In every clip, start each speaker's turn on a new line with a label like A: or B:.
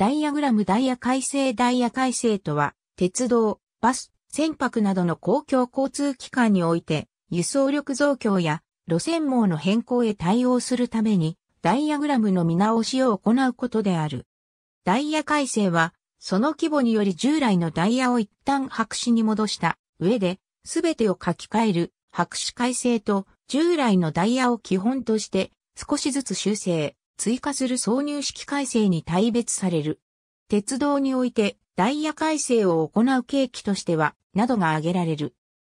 A: ダイヤグラムダイヤ改正ダイヤ改正とは、鉄道、バス、船舶などの公共交通機関において、輸送力増強や路線網の変更へ対応するために、ダイヤグラムの見直しを行うことである。ダイヤ改正は、その規模により従来のダイヤを一旦白紙に戻した上で、すべてを書き換える白紙改正と従来のダイヤを基本として少しずつ修正、追加する挿入式改正に大別される。鉄道においてダイヤ改正を行う契機としては、などが挙げられる。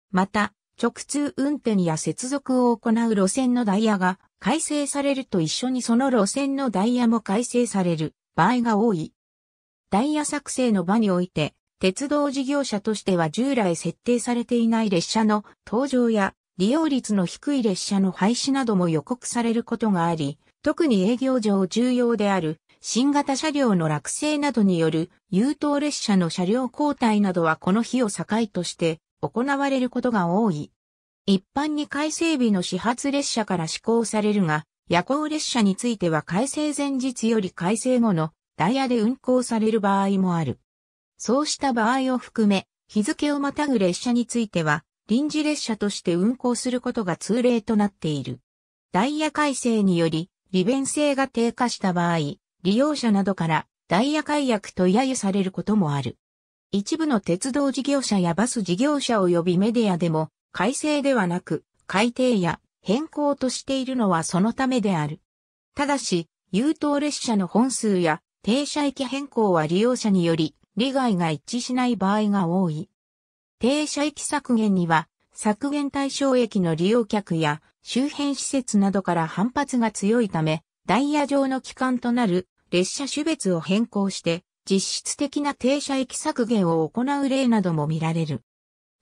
A: また、直通運転や接続を行う路線のダイヤが改正されると一緒にその路線のダイヤも改正される場合が多い。ダイヤ作成の場において、鉄道事業者としては従来設定されていない列車の登場や利用率の低い列車の廃止なども予告されることがあり、特に営業上重要である新型車両の落成などによる優等列車の車両交代などはこの日を境として行われることが多い。一般に改正日の始発列車から施行されるが、夜行列車については改正前日より改正後のダイヤで運行される場合もある。そうした場合を含め、日付をまたぐ列車については、臨時列車として運行することが通例となっている。ダイヤ改正により、利便性が低下した場合、利用者などからダイヤ解約と揶揄されることもある。一部の鉄道事業者やバス事業者及びメディアでも、改正ではなく、改定や変更としているのはそのためである。ただし、優等列車の本数や停車駅変更は利用者により利害が一致しない場合が多い。停車駅削減には削減対象駅の利用客や周辺施設などから反発が強いため、ダイヤ上の期間となる列車種別を変更して実質的な停車駅削減を行う例なども見られる。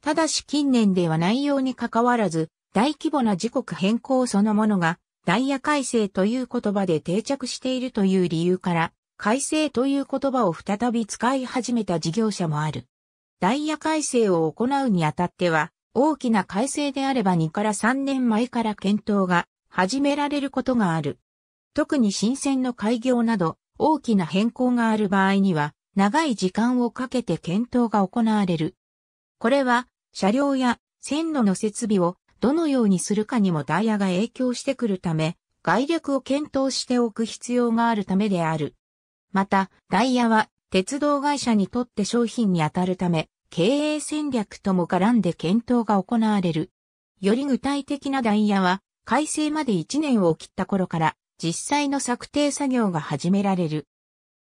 A: ただし近年では内容に関わらず大規模な時刻変更そのものがダイヤ改正という言葉で定着しているという理由から改正という言葉を再び使い始めた事業者もある。ダイヤ改正を行うにあたっては大きな改正であれば2から3年前から検討が始められることがある。特に新鮮の開業など大きな変更がある場合には長い時間をかけて検討が行われる。これは車両や線路の設備をどのようにするかにもダイヤが影響してくるため、外略を検討しておく必要があるためである。また、ダイヤは鉄道会社にとって商品に当たるため、経営戦略とも絡んで検討が行われる。より具体的なダイヤは、改正まで1年を切った頃から、実際の策定作業が始められる。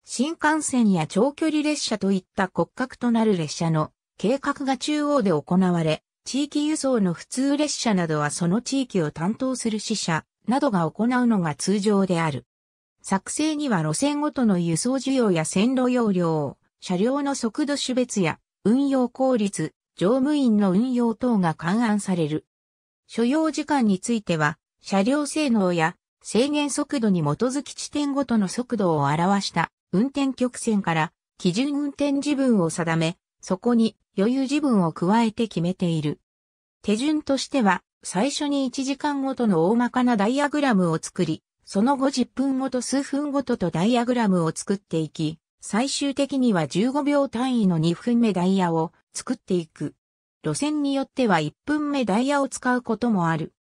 A: 新幹線や長距離列車といった骨格となる列車の計画が中央で行われ、地域輸送の普通列車などはその地域を担当する支社などが行うのが通常である。作成には路線ごとの輸送需要や線路容量、車両の速度種別や運用効率、乗務員の運用等が勘案される。所要時間については、車両性能や制限速度に基づき地点ごとの速度を表した運転曲線から基準運転時分を定め、そこに余裕時分を加えて決めている。手順としては、最初に1時間ごとの大まかなダイアグラムを作り、その後10分ごと数分ごととダイアグラムを作っていき、最終的には15秒単位の2分目ダイヤを作っていく。路線によっては1分目ダイヤを使うこともある。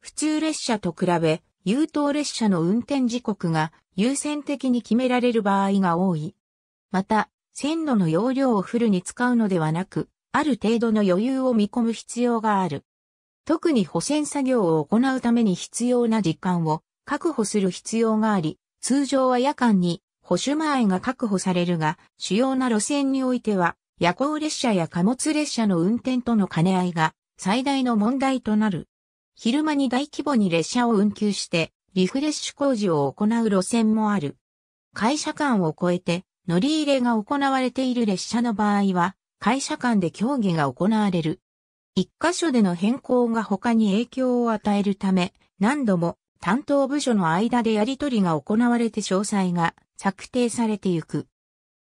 A: 普通列車と比べ、優等列車の運転時刻が優先的に決められる場合が多い。また、線路の容量をフルに使うのではなく、ある程度の余裕を見込む必要がある。特に補線作業を行うために必要な時間を確保する必要があり、通常は夜間に保守前が確保されるが、主要な路線においては、夜行列車や貨物列車の運転との兼ね合いが最大の問題となる。昼間に大規模に列車を運休して、リフレッシュ工事を行う路線もある。会社間を超えて乗り入れが行われている列車の場合は、会社間で協議が行われる。一箇所での変更が他に影響を与えるため、何度も担当部署の間でやり取りが行われて詳細が策定されてゆく。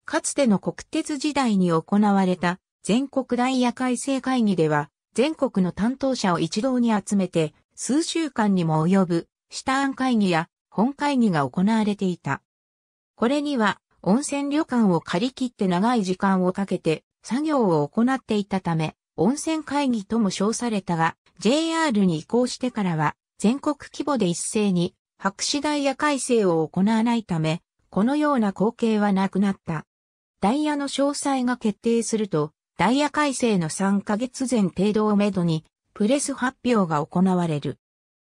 A: かつての国鉄時代に行われた全国ダイヤ改正会議では、全国の担当者を一堂に集めて、数週間にも及ぶ、下案会議や本会議が行われていた。これには、温泉旅館を借り切って長い時間をかけて、作業を行っていたため、温泉会議とも称されたが、JR に移行してからは、全国規模で一斉に、白紙ダイヤ改正を行わないため、このような光景はなくなった。ダイヤの詳細が決定すると、ダイヤ改正の3ヶ月前程度をめどに、プレス発表が行われる。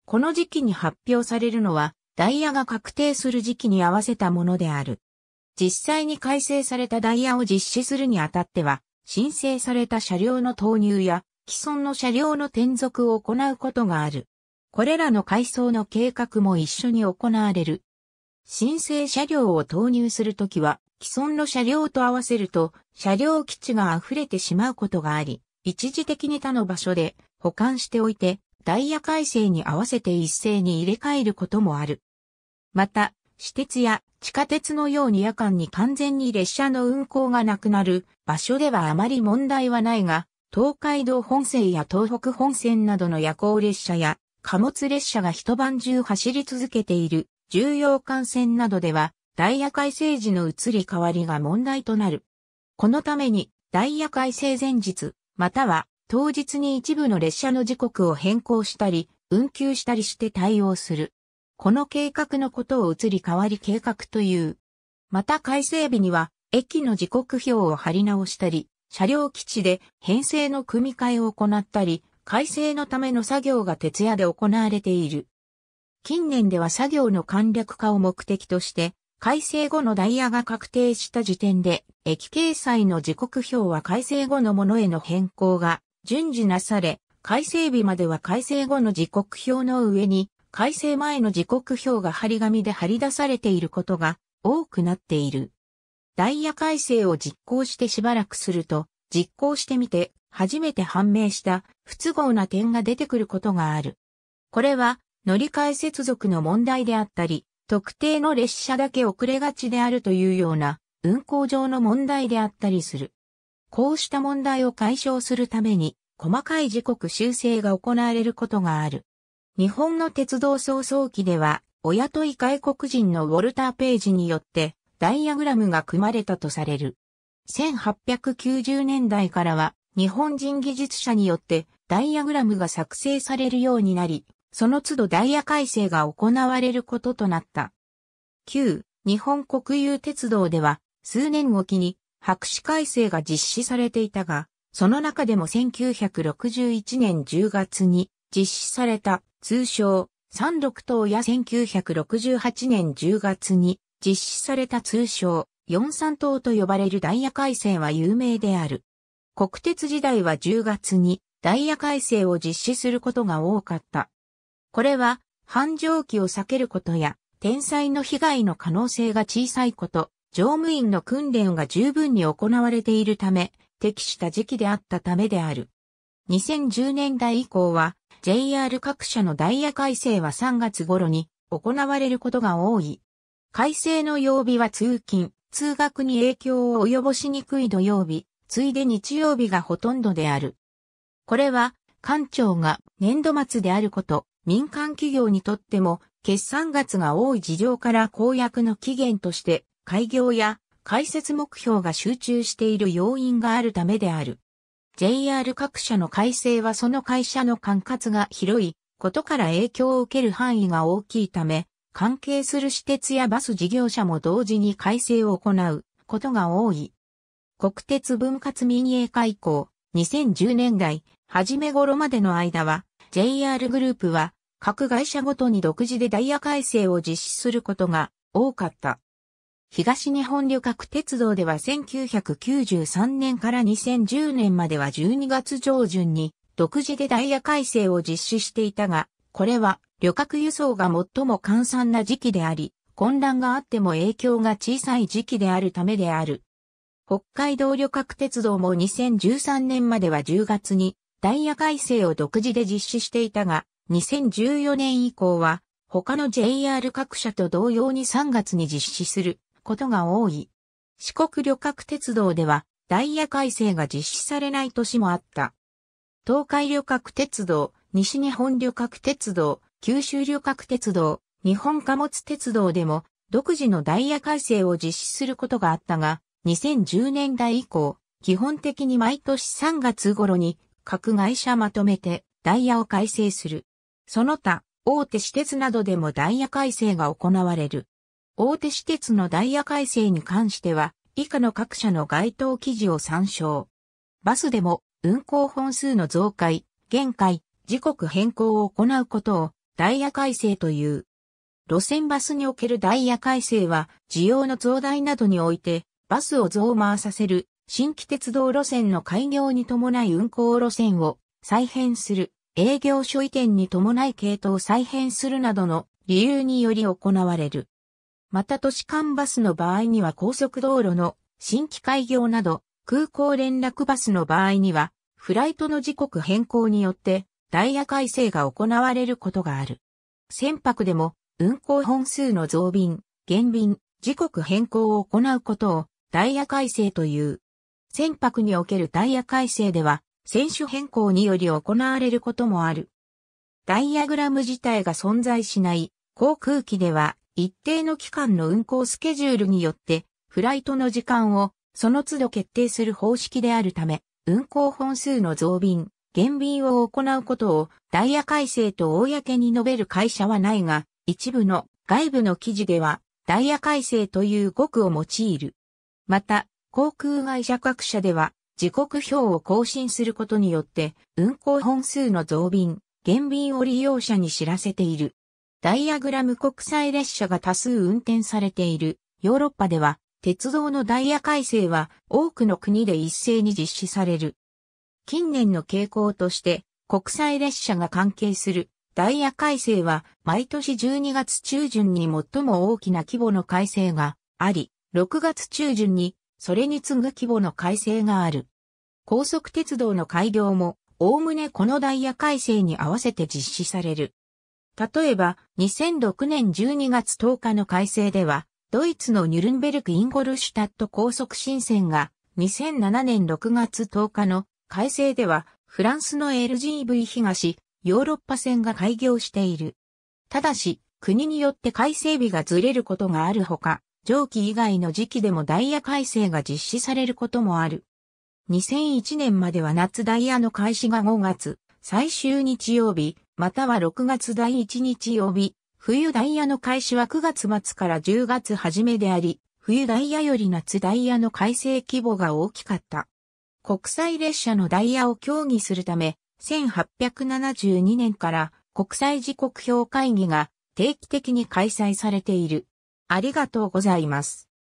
A: この時期に発表されるのは、ダイヤが確定する時期に合わせたものである。実際に改正されたダイヤを実施するにあたっては、申請された車両の投入や、既存の車両の転属を行うことがある。これらの改装の計画も一緒に行われる。申請車両を投入するときは、既存の車両と合わせると、車両基地が溢れてしまうことがあり、一時的に他の場所で保管しておいて、ダイヤ改正に合わせて一斉に入れ替えることもある。また、私鉄や地下鉄のように夜間に完全に列車の運行がなくなる場所ではあまり問題はないが、東海道本線や東北本線などの夜行列車や貨物列車が一晩中走り続けている重要幹線などでは、ダイヤ改正時の移り変わりが問題となる。このために、ダイヤ改正前日、または当日に一部の列車の時刻を変更したり、運休したりして対応する。この計画のことを移り変わり計画という。また改正日には、駅の時刻表を貼り直したり、車両基地で編成の組み替えを行ったり、改正のための作業が徹夜で行われている。近年では作業の簡略化を目的として、改正後のダイヤが確定した時点で、駅掲載の時刻表は改正後のものへの変更が順次なされ、改正日までは改正後の時刻表の上に、改正前の時刻表が張り紙で張り出されていることが多くなっている。ダイヤ改正を実行してしばらくすると、実行してみて初めて判明した不都合な点が出てくることがある。これは乗り換え接続の問題であったり、特定の列車だけ遅れがちであるというような運行上の問題であったりする。こうした問題を解消するために、細かい時刻修正が行われることがある。日本の鉄道創造機では、お雇い外国人のウォルター・ページによってダイアグラムが組まれたとされる。1890年代からは日本人技術者によってダイアグラムが作成されるようになり、その都度ダイヤ改正が行われることとなった。旧日本国有鉄道では数年おきに白紙改正が実施されていたが、その中でも1961年10月に実施された通称36等や1968年10月に実施された通称43等と呼ばれるダイヤ改正は有名である。国鉄時代は10月にダイヤ改正を実施することが多かった。これは、繁盛期を避けることや、天災の被害の可能性が小さいこと、乗務員の訓練が十分に行われているため、適した時期であったためである。2010年代以降は、JR 各社のダイヤ改正は3月頃に行われることが多い。改正の曜日は通勤、通学に影響を及ぼしにくい土曜日、ついで日曜日がほとんどである。これは、官庁が年度末であること、民間企業にとっても決算月が多い事情から公約の期限として開業や開設目標が集中している要因があるためである。JR 各社の改正はその会社の管轄が広いことから影響を受ける範囲が大きいため、関係する私鉄やバス事業者も同時に改正を行うことが多い。国鉄分割民営化以降、2010年代、初め頃までの間は、JR グループは各会社ごとに独自でダイヤ改正を実施することが多かった。東日本旅客鉄道では1993年から2010年までは12月上旬に独自でダイヤ改正を実施していたが、これは旅客輸送が最も閑散な時期であり、混乱があっても影響が小さい時期であるためである。北海道旅客鉄道も2013年までは10月にダイヤ改正を独自で実施していたが、2014年以降は、他の JR 各社と同様に3月に実施することが多い。四国旅客鉄道では、ダイヤ改正が実施されない年もあった。東海旅客鉄道、西日本旅客鉄道、九州旅客鉄道、日本貨物鉄道でも独自のダイヤ改正を実施することがあったが、2010年代以降、基本的に毎年3月頃に各会社まとめてダイヤを改正する。その他、大手私鉄などでもダイヤ改正が行われる。大手私鉄のダイヤ改正に関しては、以下の各社の該当記事を参照。バスでも運行本数の増改、限界、時刻変更を行うことをダイヤ改正という。路線バスにおけるダイヤ改正は、需要の増大などにおいて、バスを増回させる新規鉄道路線の開業に伴い運行路線を再編する、営業所移転に伴い系統を再編するなどの理由により行われる。また都市間バスの場合には高速道路の新規開業など、空港連絡バスの場合には、フライトの時刻変更によってダイヤ改正が行われることがある。船舶でも運行本数の増便、減便、時刻変更を行うことをダイヤ改正という。船舶におけるダイヤ改正では、選手変更により行われることもある。ダイヤグラム自体が存在しない航空機では一定の期間の運航スケジュールによってフライトの時間をその都度決定する方式であるため運航本数の増便、減便を行うことをダイヤ改正と公に述べる会社はないが一部の外部の記事ではダイヤ改正という語句を用いる。また、航空会社各社では、時刻表を更新することによって、運航本数の増便、減便を利用者に知らせている。ダイアグラム国際列車が多数運転されているヨーロッパでは、鉄道のダイヤ改正は多くの国で一斉に実施される。近年の傾向として、国際列車が関係するダイヤ改正は毎年12月中旬に最も大きな規模の改正があり、6月中旬にそれに次ぐ規模の改正がある。高速鉄道の開業も、おおむねこのダイヤ改正に合わせて実施される。例えば、2006年12月10日の改正では、ドイツのニュルンベルク・インゴルシュタット高速新線が、2007年6月10日の改正では、フランスの LGV 東、ヨーロッパ線が開業している。ただし、国によって改正日がずれることがあるほか、上記以外の時期でもダイヤ改正が実施されることもある。2001年までは夏ダイヤの開始が5月、最終日曜日、または6月第1日曜日、冬ダイヤの開始は9月末から10月初めであり、冬ダイヤより夏ダイヤの改正規模が大きかった。国際列車のダイヤを協議するため、1872年から国際時刻表会議が定期的に開催されている。ありがとうございます。